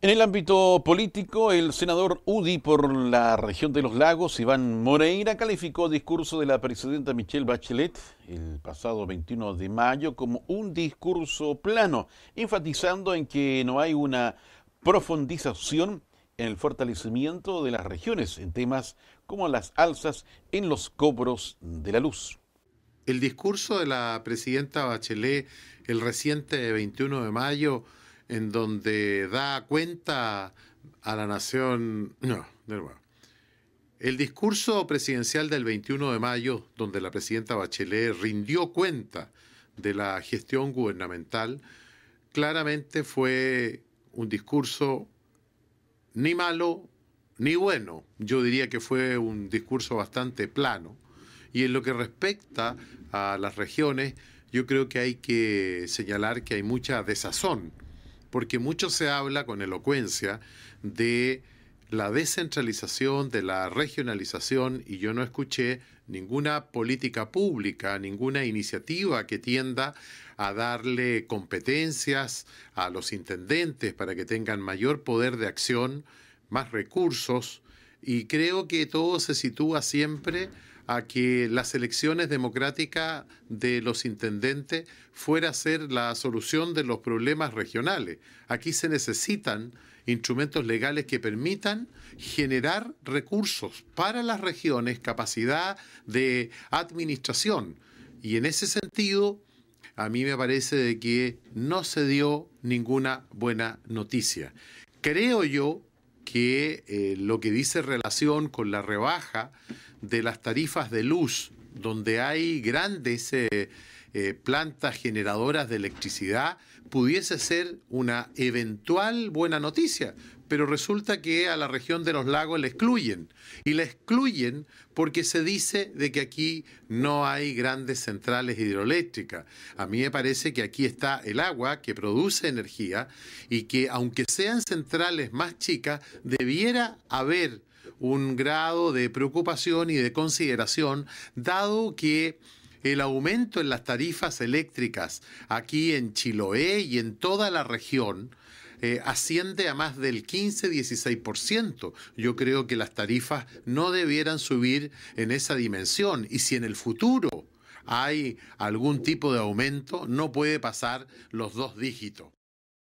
En el ámbito político, el senador UDI por la región de los lagos, Iván Moreira, calificó el discurso de la presidenta Michelle Bachelet el pasado 21 de mayo como un discurso plano, enfatizando en que no hay una profundización en el fortalecimiento de las regiones en temas como las alzas en los cobros de la luz. El discurso de la presidenta Bachelet el reciente 21 de mayo en donde da cuenta a la nación... No, de nuevo. El discurso presidencial del 21 de mayo, donde la presidenta Bachelet rindió cuenta de la gestión gubernamental, claramente fue un discurso ni malo ni bueno. Yo diría que fue un discurso bastante plano. Y en lo que respecta a las regiones, yo creo que hay que señalar que hay mucha desazón porque mucho se habla con elocuencia de la descentralización, de la regionalización, y yo no escuché ninguna política pública, ninguna iniciativa que tienda a darle competencias a los intendentes para que tengan mayor poder de acción, más recursos, y creo que todo se sitúa siempre a que las elecciones democráticas de los intendentes fuera a ser la solución de los problemas regionales. Aquí se necesitan instrumentos legales que permitan generar recursos para las regiones, capacidad de administración. Y en ese sentido, a mí me parece que no se dio ninguna buena noticia. Creo yo que eh, lo que dice relación con la rebaja de las tarifas de luz, donde hay grandes... Eh, eh, plantas generadoras de electricidad pudiese ser una eventual buena noticia, pero resulta que a la región de los lagos la excluyen. Y la excluyen porque se dice de que aquí no hay grandes centrales hidroeléctricas. A mí me parece que aquí está el agua que produce energía y que aunque sean centrales más chicas, debiera haber un grado de preocupación y de consideración, dado que el aumento en las tarifas eléctricas aquí en Chiloé y en toda la región eh, asciende a más del 15-16%. Yo creo que las tarifas no debieran subir en esa dimensión y si en el futuro hay algún tipo de aumento, no puede pasar los dos dígitos.